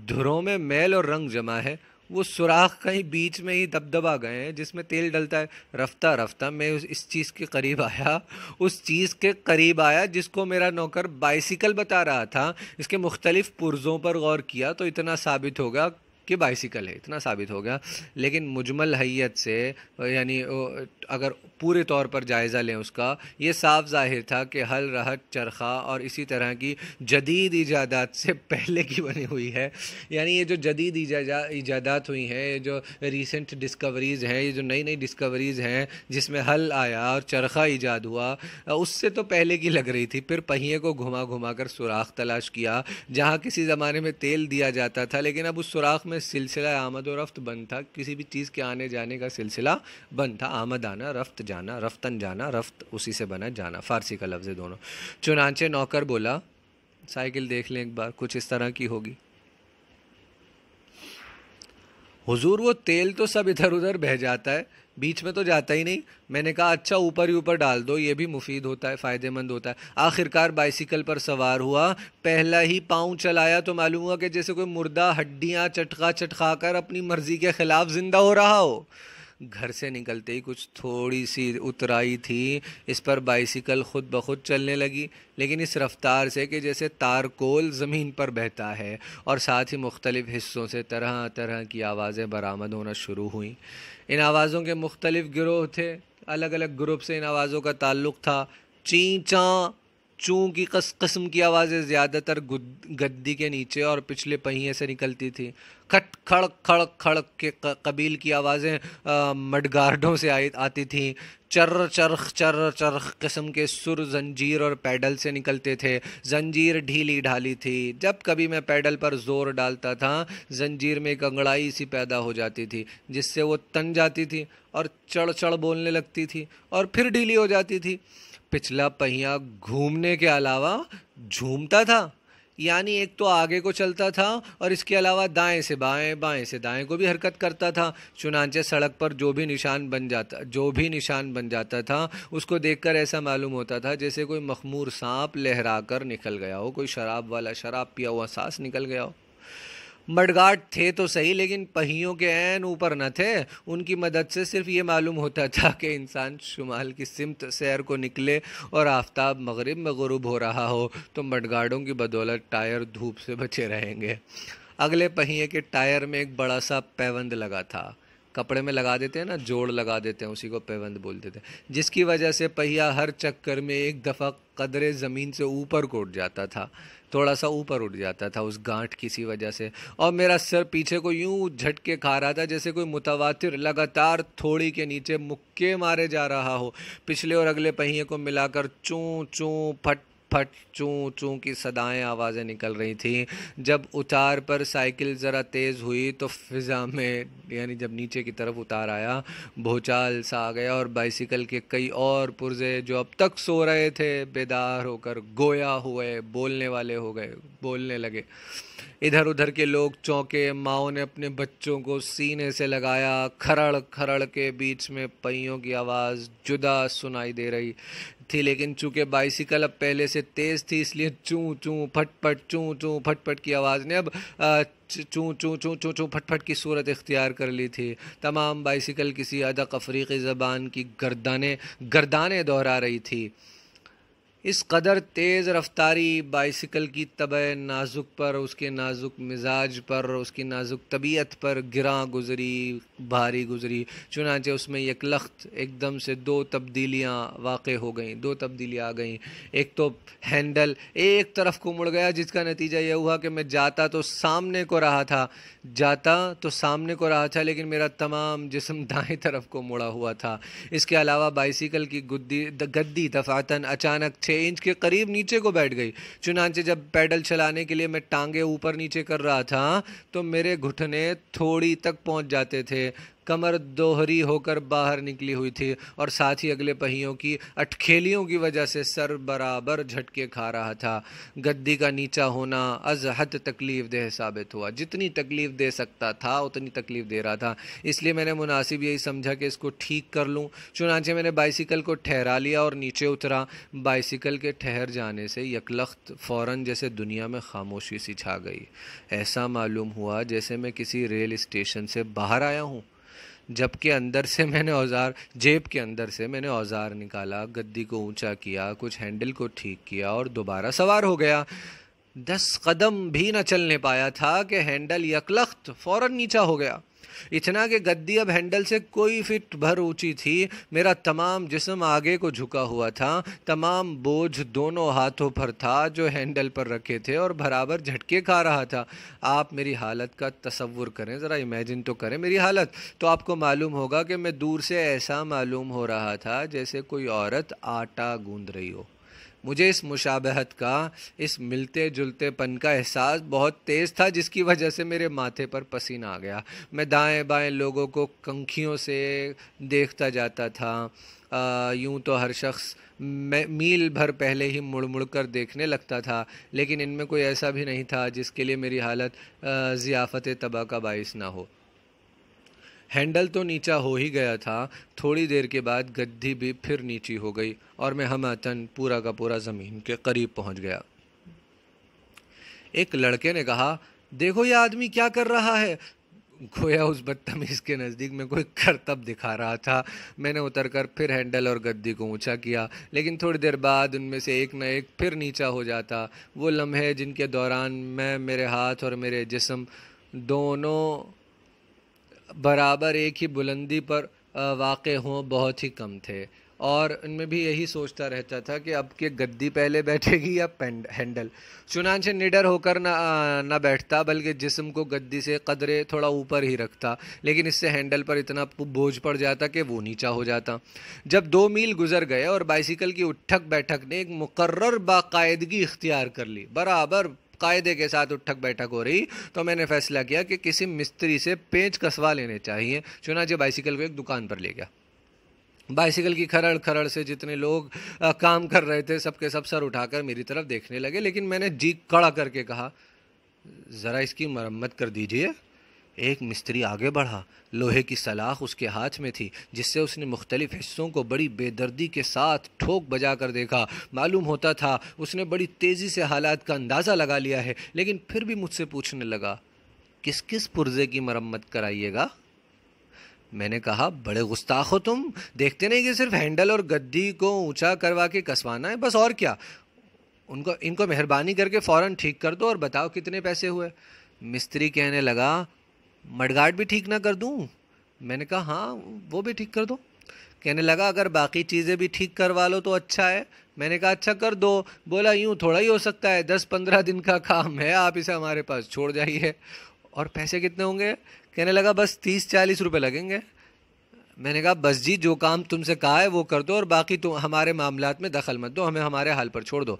धुरों में मैल और रंग जमा है वो सुराख कहीं बीच में ही दबदबा गए हैं जिसमें तेल डलता है रफ्ता रफ्ता मैं उस इस चीज़ के करीब आया उस चीज़ के करीब आया जिसको मेरा नौकर बाइसिकल बता रहा था इसके मुख्तलिफ़ पुर्ज़ों पर गौर किया तो इतना साबित होगा कि बाइसिकल है इतना साबित हो गया लेकिन मुजमल हैत से यानी अगर पूरे तौर पर जायज़ा लें उसका ये साफ जाहिर था कि हल राहत चरखा और इसी तरह की जदीद ईजादात से पहले की बनी हुई है यानी ये जो जदीद ईजादात हुई हैं ये जो रीसेंट डिस्कवरीज़ हैं ये जो नई नई डिस्कवरीज़ हैं जिसमें हल आया और चरखा ईजाद हुआ उससे तो पहले की लग रही थी फिर पहिए को घुमा घुमा कर सुराख तलाश किया जहाँ किसी ज़माने में तेल दिया जाता था लेकिन अब उस सुराख में में सिलसिला आमद और रफ्त बंद था किसी भी चीज़ के आने जाने का सिलसिला बंद था आमद आना रफ्त जाना रफ्तन जाना रफ्त उसी से बना जाना फ़ारसी का लफ्ज़ है दोनों चुनाचे नौकर बोला साइकिल देख लें एक बार कुछ इस तरह की होगी हुजूर वो तेल तो सब इधर उधर बह जाता है बीच में तो जाता ही नहीं मैंने कहा अच्छा ऊपर ही ऊपर डाल दो ये भी मुफीद होता है फ़ायदेमंद होता है आखिरकार बाइसिकल पर सवार हुआ पहला ही पाँव चलाया तो मालूम हुआ कि जैसे कोई मुर्दा हड्डियाँ चटका चटका कर अपनी मर्ज़ी के ख़िलाफ़ ज़िंदा हो रहा हो घर से निकलते ही कुछ थोड़ी सी उतराई थी इस पर बाइसिकल खुद ब खुद चलने लगी लेकिन इस रफ्तार से कि जैसे तारकोल ज़मीन पर बहता है और साथ ही मुख्तलिफ़ हिस्सों से तरह तरह की आवाज़ें बरामद होना शुरू हुई इन आवाज़ों के मुख्तलिफ़ गिरोह थे अलग अलग ग्रुप से इन आवाज़ों का ताल्लुक़ था चींचा चूं की कस कस्म की आवाज़ें ज़्यादातर गद्दी के नीचे और पिछले पहिए से निकलती थी खट खड़ खड़ खड़ के कबील की आवाज़ें मडगार्डों से आई आती थीं चर्र चरख चर्र चरख कस्म के सुर जंजीर और पैडल से निकलते थे जंजीर ढीली ढाली थी जब कभी मैं पैडल पर जोर डालता था जंजीर में एक अंगड़ाई सी पैदा हो जाती थी जिससे वो तन जाती थी और चढ़ चढ़ बोलने लगती थी और फिर ढीली हो जाती थी पिछला पहिया घूमने के अलावा झूमता था यानी एक तो आगे को चलता था और इसके अलावा दाएं से बाएं बाएं से दाएं को भी हरकत करता था चुनाचे सड़क पर जो भी निशान बन जाता जो भी निशान बन जाता था उसको देखकर ऐसा मालूम होता था जैसे कोई मखमूर सांप लहरा कर निकल गया हो कोई शराब वाला शराब पिया हुआ सांस निकल गया हो मडगाट थे तो सही लेकिन पहियों के एन ऊपर न थे उनकी मदद से सिर्फ ये मालूम होता था कि इंसान शुमाल की सिमत सैर को निकले और आफ्ताब मगरब में गरूब हो रहा हो तो मडगाड़ों की बदौलत टायर धूप से बचे रहेंगे अगले पहिए के टायर में एक बड़ा सा पैबंद लगा था कपड़े में लगा देते हैं ना जोड़ लगा देते हैं उसी को पैबंद बोल देते हैं जिसकी वजह से पहिया हर चक्कर में एक दफ़ा कदरे ज़मीन से ऊपर कोट जाता था थोड़ा सा ऊपर उठ जाता था उस गांठ किसी वजह से और मेरा सर पीछे को यूं झटके खा रहा था जैसे कोई मुतवातिर लगातार थोड़ी के नीचे मुक्के मारे जा रहा हो पिछले और अगले पहिए को मिलाकर चूँ चूँ फट फट चूँ चूँ की सदाएं आवाज़ें निकल रही थी जब उतार पर साइकिल ज़रा तेज़ हुई तो फिज़ा में यानी जब नीचे की तरफ उतार आया भोचाल सा आ गया और बाइसिकल के कई और पुर्जे जो अब तक सो रहे थे बेदार होकर गोया हुए बोलने वाले हो गए बोलने लगे इधर उधर के लोग चौंके माओ ने अपने बच्चों को सीने से लगाया खरड़ खरड़ के बीच में पहियों की आवाज़ जुदा सुनाई दे रही थी लेकिन चूंकि बाइसिकल अब पहले से तेज़ थी इसलिए चूँ चूँ फटफट चूँ चूँ फटफट की आवाज़ ने अब चूँ चूँ चूँ चूँ चूँ फटफट की सूरत इख्तियार कर ली थी तमाम बाइसिकल किसी अदक अफ्रीकी ज़बान की गर्दाने गर्दाने दोहरा रही थी इस कदर तेज़ रफ्तारी बाइसिकल की तब नाजुक पर उसके नाजुक मिजाज पर उसकी नाजुक तबीयत पर गिरा गुज़री भारी गुज़री चुनाचे उसमें एक लख्त एकदम से दो तब्दीलियाँ वाक़ हो गई दो तब्दीलियाँ आ गईं एक तो हैंडल एक तरफ को मुड़ गया जिसका नतीजा यह हुआ कि मैं जाता तो सामने को रहा था जाता तो सामने को रहा था लेकिन मेरा तमाम जिसम दाएँ तरफ को मुड़ा हुआ था इसके अलावा बाइसिकल की गुद्दी गद्दी दफातन अचानक छः इंच के करीब नीचे को बैठ गई चुनाचे जब पैडल चलाने के लिए मैं टांगे ऊपर नीचे कर रहा था तो मेरे घुटने थोड़ी तक पहुंच जाते थे कमर दोहरी होकर बाहर निकली हुई थी और साथ ही अगले पहियों की अटखेलियों की वजह से सर बराबर झटके खा रहा था गद्दी का नीचा होना अजहद तकलीफ देह साबित हुआ जितनी तकलीफ दे सकता था उतनी तकलीफ दे रहा था इसलिए मैंने मुनासिब यही समझा कि इसको ठीक कर लूँ चुनाचे मैंने बाइसिकल को ठहरा लिया और नीचे उतरा बाइसिकल के ठहर जाने से यकलख्त फ़ौर जैसे दुनिया में खामोशी सी छा गई ऐसा मालूम हुआ जैसे मैं किसी रेल स्टेशन से बाहर आया हूँ जबकि अंदर से मैंने औजार जेब के अंदर से मैंने औजार निकाला गद्दी को ऊंचा किया कुछ हैंडल को ठीक किया और दोबारा सवार हो गया दस कदम भी न चलने पाया था कि हैंडल यकलख्त फ़ौर नीचा हो गया इतना कि गद्दी अब हैंडल से कोई फिट भर ऊंची थी मेरा तमाम जिसम आगे को झुका हुआ था तमाम बोझ दोनों हाथों पर था जो हैंडल पर रखे थे और बराबर झटके खा रहा था आप मेरी हालत का तस्वुर करें ज़रा इमेजिन तो करें मेरी हालत तो आपको मालूम होगा कि मैं दूर से ऐसा मालूम हो रहा था जैसे कोई औरत आटा गूंद रही हो मुझे इस मुशाबहत का इस मिलते जुलते पन का एहसास बहुत तेज़ था जिसकी वजह से मेरे माथे पर पसीना आ गया मैं दाएं बाएं लोगों को कंखियों से देखता जाता था यूँ तो हर शख्स मैं मील भर पहले ही मुड़ मुड़ कर देखने लगता था लेकिन इनमें कोई ऐसा भी नहीं था जिसके लिए मेरी हालत ज़ियाफ़त तबाह का बायस ना हो हैंडल तो नीचा हो ही गया था थोड़ी देर के बाद गद्दी भी फिर नीची हो गई और मैं हम आतन पूरा का पूरा ज़मीन के करीब पहुंच गया एक लड़के ने कहा देखो ये आदमी क्या कर रहा है खोया उस बदतमीज़ के नज़दीक में कोई करतब दिखा रहा था मैंने उतर कर फिर हैंडल और गद्दी को ऊंचा किया लेकिन थोड़ी देर बाद उनमें से एक न एक फिर नीचा हो जाता वो लम्हे जिनके दौरान मैं मेरे हाथ और मेरे जिसम दोनों बराबर एक ही बुलंदी पर वाक़ हों बहुत ही कम थे और उनमें भी यही सोचता रहता था कि अब के गद्दी पहले बैठेगी या पेंड हैंडल चुनानचे निडर होकर ना ना बैठता बल्कि जिस्म को गद्दी से कदरे थोड़ा ऊपर ही रखता लेकिन इससे हैंडल पर इतना बोझ पड़ जाता कि वो नीचा हो जाता जब दो मील गुजर गए और बाइसिकल की उठक बैठक ने एक मुकर्र बायदगी इख्तियार कर ली बराबर कायदे के साथ उठक बैठक हो रही तो मैंने फैसला किया कि किसी मिस्त्री से पेंच कसवा लेने चाहिए चुनाचे बाइसिकल को एक दुकान पर ले गया बाइसिकल की खरड़ खरड़ से जितने लोग आ, काम कर रहे थे सबके सब सर उठाकर मेरी तरफ देखने लगे लेकिन मैंने जी कड़ा करके कहा ज़रा इसकी मरम्मत कर दीजिए एक मिस्त्री आगे बढ़ा लोहे की सलाख उसके हाथ में थी जिससे उसने मुख्तलिफ हिस्सों को बड़ी बेदर्दी के साथ ठोक बजा कर देखा मालूम होता था उसने बड़ी तेज़ी से हालात का अंदाज़ा लगा लिया है लेकिन फिर भी मुझसे पूछने लगा किस किस पुर्जे की मरम्मत कराइएगा मैंने कहा बड़े गुस्ताख हो तुम देखते नहीं कि सिर्फ हैंडल और गद्दी को ऊंचा करवा के कसवाना है बस और क्या उनको इनको मेहरबानी करके फ़ौरन ठीक कर दो और बताओ कितने पैसे हुए मिस्त्री कहने लगा मडगाट भी ठीक ना कर दूँ मैंने कहा हाँ वो भी ठीक कर दो कहने लगा अगर बाकी चीज़ें भी ठीक करवा लो तो अच्छा है मैंने कहा अच्छा कर दो बोला यूँ थोड़ा ही हो सकता है दस पंद्रह दिन का काम है आप इसे हमारे पास छोड़ जाइए और पैसे कितने होंगे कहने लगा बस तीस चालीस रुपये लगेंगे मैंने कहा बस जी जो काम तुमसे कहा है वो कर दो और बाकी तुम हमारे मामला में दखल मत दो हमें हमारे हाल पर छोड़ दो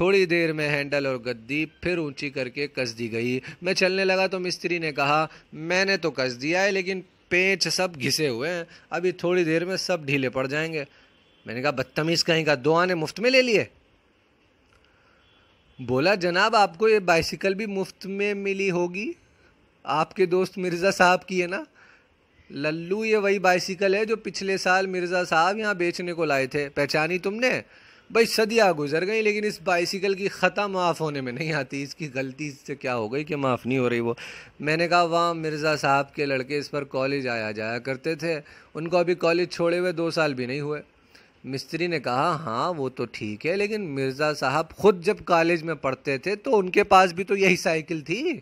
थोड़ी देर में हैंडल और गद्दी फिर ऊंची करके कस दी गई मैं चलने लगा तो मिस्त्री ने कहा मैंने तो कस दिया है लेकिन पेच सब घिसे हुए हैं अभी थोड़ी देर में सब ढीले पड़ जाएंगे मैंने कहा बदतमीज़ कहीं का दो आने मुफ्त में ले लिए बोला जनाब आपको ये बाइसिकल भी मुफ्त में मिली होगी आपके दोस्त मिर्ज़ा साहब की है ना लल्लू ये वही बाइसिकल है जो पिछले साल मिर्ज़ा साहब यहाँ बेचने को लाए थे पहचानी तुमने भाई सदियाँ गुजर गई लेकिन इस बाइसिकल की ख़ता माफ़ होने में नहीं आती इसकी गलती से क्या हो गई कि माफ़ नहीं हो रही वो मैंने कहा वहाँ मिर्ज़ा साहब के लड़के इस पर कॉलेज आया जाया करते थे उनको अभी कॉलेज छोड़े हुए दो साल भी नहीं हुए मिस्त्री ने कहा हाँ वो तो ठीक है लेकिन मिर्ज़ा साहब ख़ुद जब कॉलेज में पढ़ते थे तो उनके पास भी तो यही साइकिल थी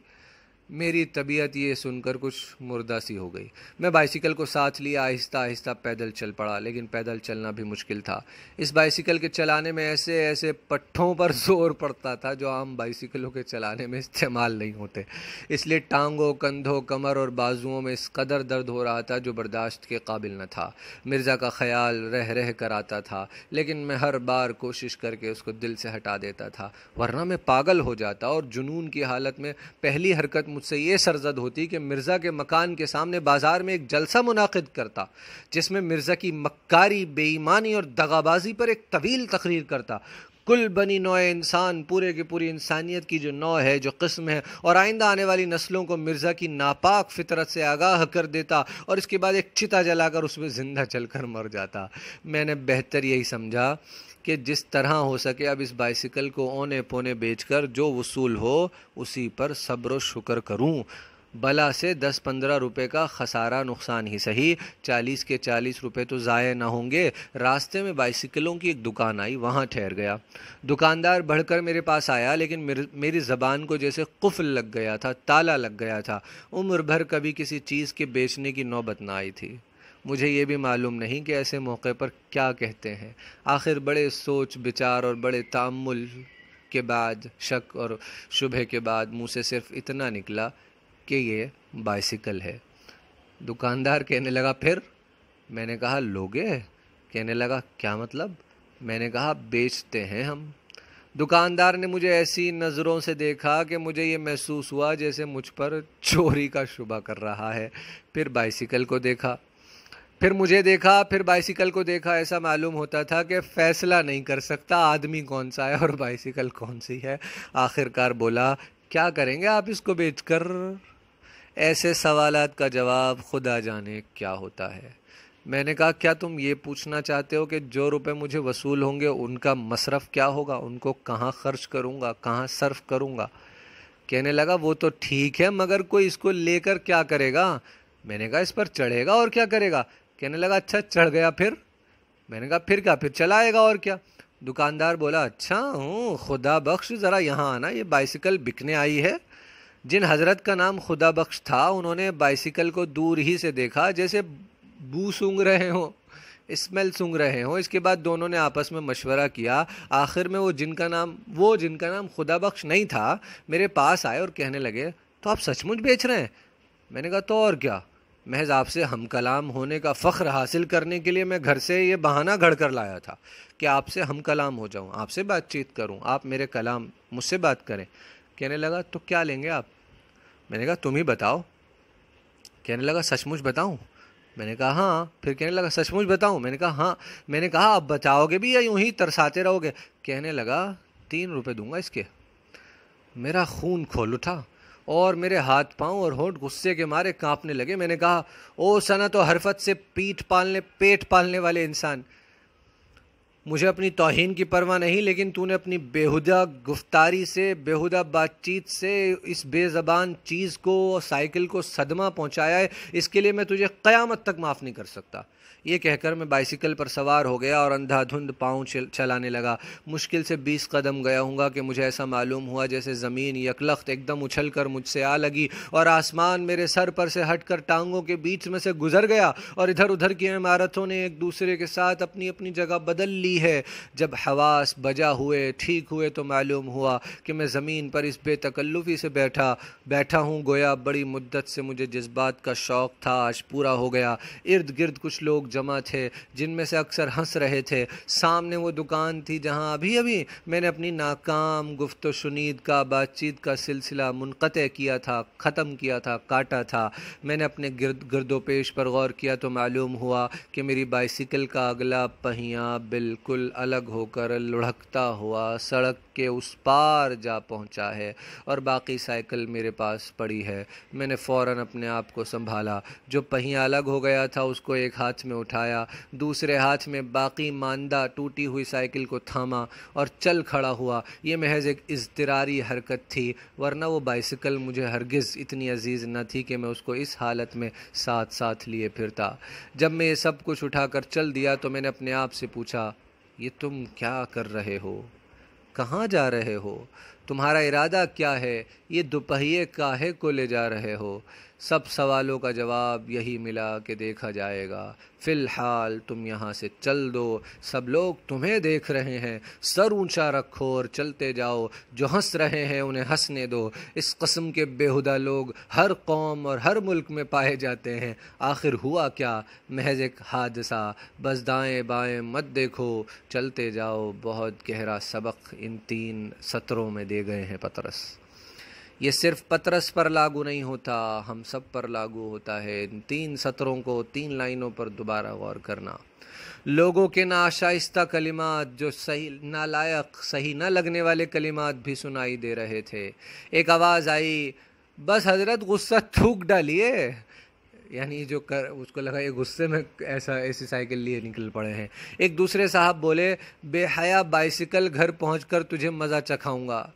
मेरी तबीयत ये सुनकर कुछ मुर्दा सी हो गई मैं बाइसिकल को साथ लिया आहिस्ता आहिस्ता पैदल चल पड़ा लेकिन पैदल चलना भी मुश्किल था इस बाइसिकल के चलाने में ऐसे ऐसे पट्ठों पर जोर पड़ता था जो आम बाइसिकलों के चलाने में इस्तेमाल नहीं होते इसलिए टांगों कंधों कमर और बाजुओं में इस कदर दर्द हो रहा था जो बर्दाश्त के काबिल न था मिर्ज़ा का ख्याल रह रह कर आता था लेकिन मैं हर बार कोशिश करके उसको दिल से हटा देता था वरना मैं पागल हो जाता और जुनून की हालत में पहली हरकत मुझसे ये सरजद होती कि मिर्ज़ा के मकान के सामने बाज़ार में एक जलसा मुनद करता जिसमें मिर्ज़ा की मक्कारी बेईमानी और दगाबाजी पर एक तवील तकरीर करता कुल बनी नौ इंसान पूरे के पूरी इंसानियत की जो नौ है जो कस्म है और आइंदा आने वाली नस्लों को मिर्ज़ा की नापाक फितरत से आगाह कर देता और इसके बाद एक चिता जलाकर उसमें ज़िंदा चलकर मर जाता मैंने बेहतर यही समझा कि जिस तरह हो सके अब इस बाइसिकल को औने पौने बेचकर जो वसूल हो उसी पर सब्र शुक्र करूं बला से दस पंद्रह रुपए का खसारा नुकसान ही सही चालीस के चालीस रुपए तो ज़ाये ना होंगे रास्ते में बाइसिकलों की एक दुकान आई वहाँ ठहर गया दुकानदार बढ़कर मेरे पास आया लेकिन मेर, मेरी ज़बान को जैसे कुफल लग गया था ताला लग गया था उम्र भर कभी किसी चीज़ के बेचने की नौबत ना आई थी मुझे ये भी मालूम नहीं कि ऐसे मौके पर क्या कहते हैं आखिर बड़े सोच विचार और बड़े तामुल के बाद शक और शुभ के बाद मुँह से सिर्फ इतना निकला कि ये बाइसिकल है दुकानदार कहने लगा फिर मैंने कहा लोगे कहने लगा क्या मतलब मैंने कहा बेचते हैं हम दुकानदार ने मुझे ऐसी नज़रों से देखा कि मुझे ये महसूस हुआ जैसे मुझ पर चोरी का शुबा कर रहा है फिर बाइसिकल को देखा फिर मुझे देखा फिर बाइसिकल को देखा ऐसा मालूम होता था कि फ़ैसला नहीं कर सकता आदमी कौन सा है और बाइसिकल कौन सी है आखिरकार बोला क्या करेंगे आप इसको बेचकर ऐसे सवाल का जवाब खुदा जाने क्या होता है मैंने कहा क्या तुम ये पूछना चाहते हो कि जो रुपए मुझे वसूल होंगे उनका मसरफ़ क्या होगा उनको कहाँ ख़र्च करूँगा कहाँ सर्फ करूँगा कहने लगा वो तो ठीक है मगर कोई इसको लेकर क्या करेगा मैंने कहा इस पर चढ़ेगा और क्या करेगा कहने लगा अच्छा चढ़ गया फिर मैंने कहा फिर क्या फिर चला आएगा और क्या दुकानदार बोला अच्छा हूँ खुदा बख्श ज़रा यहाँ आना ये बाइसिकल बिकने आई है जिन हज़रत का नाम खुदा बख्श था उन्होंने बाइसिकल को दूर ही से देखा जैसे बू सूंघ रहे हों स्मेल सूंघ रहे हों इसके बाद दोनों ने आपस में मशवरा किया आखिर में वो जिनका नाम वो जिनका नाम खुदा बख्श नहीं था मेरे पास आए और कहने लगे तो आप सचमुच बेच रहे हैं मैंने कहा तो और क्या महज आपसे हम कलाम होने का फ़ख्र हासिल करने के लिए मैं घर से ये बहाना घड़ कर लाया था कि आपसे हम कलाम हो जाऊँ आपसे बातचीत करूँ आप मेरे कलाम मुझसे बात करें कहने लगा तो क्या लेंगे आप मैंने कहा तुम ही बताओ कहने लगा सचमुच बताऊँ मैंने कहा हाँ फिर कहने लगा सचमुच बताऊँ मैंने कहा हाँ मैंने कहा आप बताओगे भी या यूं ही तरसाते रहोगे कहने लगा तीन रुपये दूंगा इसके मेरा खून खोल उठा और मेरे हाथ पांव और होंठ गुस्से के मारे कांपने लगे मैंने कहा ओ सना तो हरफत से पीठ पालने पेट पालने वाले इंसान मुझे अपनी तोहन की परवाह नहीं लेकिन तूने अपनी बेहुदा गुफ्तारी से बेहुदा बातचीत से इस बेज़बान चीज़ को साइकिल को सदमा पहुंचाया है इसके लिए मैं तुझे क़यामत तक माफ़ नहीं कर सकता ये कहकर मैं बाइसिकल पर सवार हो गया और अंधाधुंध पाँव चलाने लगा मुश्किल से बीस कदम गया हूँ कि मुझे ऐसा मालूम हुआ जैसे ज़मीन यकलख्त एकदम उछल कर मुझसे आ लगी और आसमान मेरे सर पर से हट कर टांगों के बीच में से गुजर गया और इधर उधर की इमारतों ने एक दूसरे के साथ अपनी अपनी जगह बदल ली है जब हवास बजा हुए ठीक हुए तो मालूम हुआ कि मैं ज़मीन पर इस बेतकल्लुफ़ी से बैठा बैठा हूँ गोया बड़ी मुद्दत से मुझे जिस बात का शौक़ था आज पूरा हो गया इर्द गिर्द कुछ लोग जमा थे जिनमें से अक्सर हंस रहे थे सामने वो दुकान थी जहाँ अभी अभी मैंने अपनी नाकाम गुफ्त शुनीद का बातचीत का सिलसिला मुनक़ किया था ख़त्म किया था काटा था मैंने अपने गिरद गर्दोपेश पर गौर किया तो मालूम हुआ कि मेरी बाइसिकल का अगला पहिया बिल्कुल अलग होकर लुढ़कता हुआ सड़क के उस पार जा पहुंचा है और बाकी साइकिल मेरे पास पड़ी है मैंने फ़ौर अपने आप को संभाला जो पहिया अलग हो गया था उसको एक हाथ में उठाया दूसरे हाथ में बाकी मानदा टूटी हुई साइकिल को थामा और चल खड़ा हुआ ये महज एक इजतरारी हरकत थी वरना वो बाइसिकल मुझे हरगिज़ इतनी अजीज़ न थी कि मैं उसको इस हालत में साथ साथ लिए फिरता जब मैं ये सब कुछ उठाकर चल दिया तो मैंने अपने आप से पूछा ये तुम क्या कर रहे हो कहाँ जा रहे हो तुम्हारा इरादा क्या है ये दोपहिए काहे को ले जा रहे हो सब सवालों का जवाब यही मिला कि देखा जाएगा फ़िलहाल तुम यहाँ से चल दो सब लोग तुम्हें देख रहे हैं सर ऊंचा रखो और चलते जाओ जो हंस रहे हैं उन्हें हंसने दो इस कस्म के बेहुदा लोग हर कौम और हर मुल्क में पाए जाते हैं आखिर हुआ क्या महज एक हादसा बस दाएं बाएं मत देखो चलते जाओ बहुत गहरा सबक इन तीन सत्रों में दे दे गए हैं पतरस ये सिर्फ पतरस पर लागू नहीं होता हम सब पर लागू होता है इन तीन सत्रों को तीन लाइनों पर दोबारा गौर करना लोगों के नाशाइस्ता कलिमात जो सही नालायक सही ना लगने वाले कलिमात भी सुनाई दे रहे थे एक आवाज़ आई बस हज़रत गुस्सा थूक डालिए यानी जो कर उसको लगा ये गुस्से में ऐसा ऐसी साइकिल लिए निकल पड़े हैं एक दूसरे साहब बोले बेहया बाइसिकल घर पहुंचकर तुझे मज़ा चखाऊंगा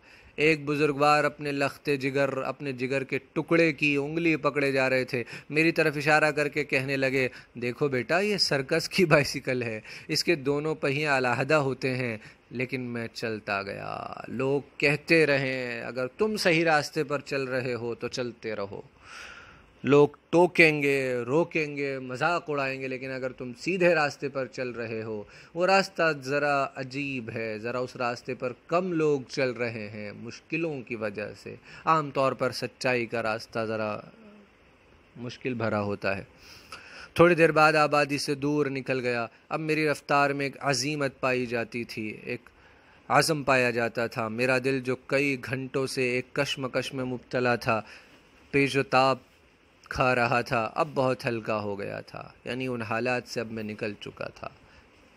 एक बुजुर्गवार अपने लखते जिगर अपने जिगर के टुकड़े की उंगली पकड़े जा रहे थे मेरी तरफ इशारा करके कहने लगे देखो बेटा ये सर्कस की बाइसिकल है इसके दोनों पहिए अलहदा होते हैं लेकिन मैं चलता गया लोग कहते रहें अगर तुम सही रास्ते पर चल रहे हो तो चलते रहो लोग टोकेंगे रोकेंगे मजाक उड़ाएंगे लेकिन अगर तुम सीधे रास्ते पर चल रहे हो वो रास्ता ज़रा अजीब है ज़रा उस रास्ते पर कम लोग चल रहे हैं मुश्किलों की वजह से आम तौर पर सच्चाई का रास्ता ज़रा मुश्किल भरा होता है थोड़ी देर बाद आबादी से दूर निकल गया अब मेरी रफ्तार में एक अजीमत पाई जाती थी एक आज़म पाया जाता था मेरा दिल जो कई घंटों से एक कश्मकश में मुबतला था पेजोताब खा रहा था अब बहुत हल्का हो गया था यानी उन हालात से अब मैं निकल चुका था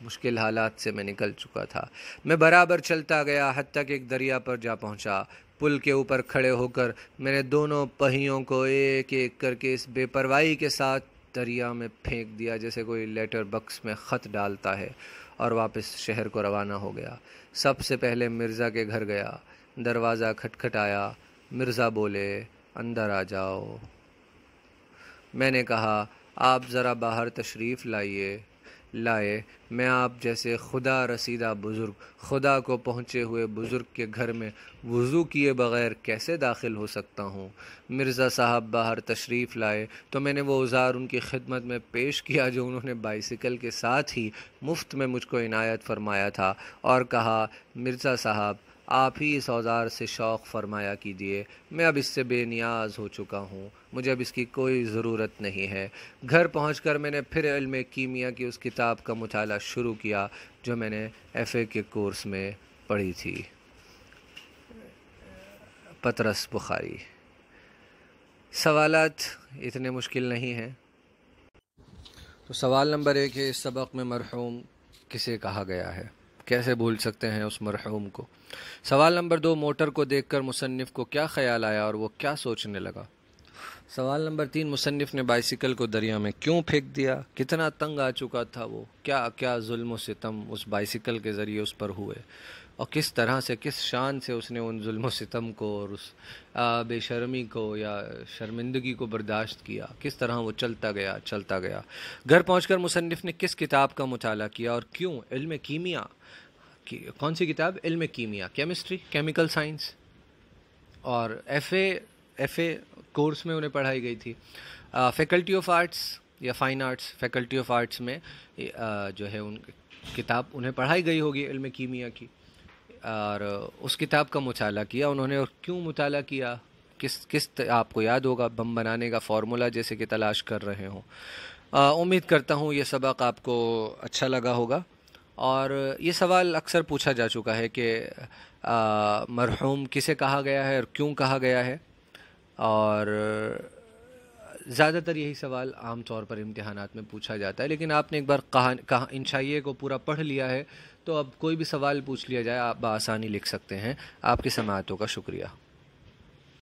मुश्किल हालात से मैं निकल चुका था मैं बराबर चलता गया हद तक एक दरिया पर जा पहुंचा पुल के ऊपर खड़े होकर मैंने दोनों पहियों को एक एक करके इस बेपरवाही के साथ दरिया में फेंक दिया जैसे कोई लेटर बक्स में ख़त डालता है और वापस शहर को रवाना हो गया सबसे पहले मिर्ज़ा के घर गया दरवाज़ा खटखटाया मिर्ज़ा बोले अंदर आ जाओ मैंने कहा आप ज़रा बाहर तशरीफ़ लाइए लाए मैं आप जैसे खुदा रसीदा बुज़ुर्ग खुदा को पहुँचे हुए बुज़ुर्ग के घर में वज़ू किए बग़ैर कैसे दाखिल हो सकता हूँ मिर्ज़ा साहब बाहर तशरीफ़ लाए तो मैंने वो औज़ार उनकी खिदमत में पेश किया जो उन्होंने बाइसिकल के साथ ही मुफ्त में मुझको इनायत फरमाया था और कहा मिर्ज़ा साहब आप ही इस औज़ार से शौक़ फरमाया कीजिए मैं अब इससे बेनियाज हो चुका हूँ मुझे अब इसकी कोई ज़रूरत नहीं है घर पहुँच कर मैंने फिर इल्म कीमिया की उस किताब का मताल शुरू किया जो मैंने एफ़ के कोर्स में पढ़ी थी पतरस बुखारी सवालत इतने मुश्किल नहीं हैं तो सवाल नंबर एक है इस सबक में मरहूम किसे कहा गया है कैसे भूल सकते हैं उस मरहूम को सवाल नंबर दो मोटर को देखकर मुसनफ़ को क्या ख्याल आया और वो क्या सोचने लगा सवाल नंबर तीन मुसनफ़ ने बाइसिकल को दरिया में क्यों फेंक दिया कितना तंग आ चुका था वो क्या क्या जुल्म सितम उस बाइसिकल के ज़रिए उस पर हुए और किस तरह से किस शान से उसने उन जुल्म सितम को और उस बेशर्मी को या शर्मिंदगी को बर्दाश्त किया किस तरह वो चलता गया चलता गया घर पहुँच कर मुसनफ़ ने किस किताब का मुताला किया और क्यों इल्म कीमिया की, कौन सी किताब इल्म कीमिया केमिस्ट्री केमिकल साइंस और एफ़ ए एफ कोर्स में उन्हें पढ़ाई गई थी फैकल्टी ऑफ आर्ट्स या fine arts faculty of arts में जो है उन किताब उन्हें पढ़ाई गई होगी इल्म कीमिया की और उस किताब का मुताला किया उन्होंने और क्यों मुताला किया किस किस आपको याद होगा बम बनाने का फार्मूला जैसे कि तलाश कर रहे हों उम्मीद करता हूँ ये सबक आपको अच्छा लगा होगा और ये सवाल अक्सर पूछा जा चुका है कि मरहूम किसे कहा गया है और क्यों कहा गया है और ज़्यादातर यही सवाल आम तौर पर इम्तहान में पूछा जाता है लेकिन आपने एक बार कहा, कहा इंशाइए को पूरा पढ़ लिया है तो अब कोई भी सवाल पूछ लिया जाए आप आसानी लिख सकते हैं आपकी समातों का शुक्रिया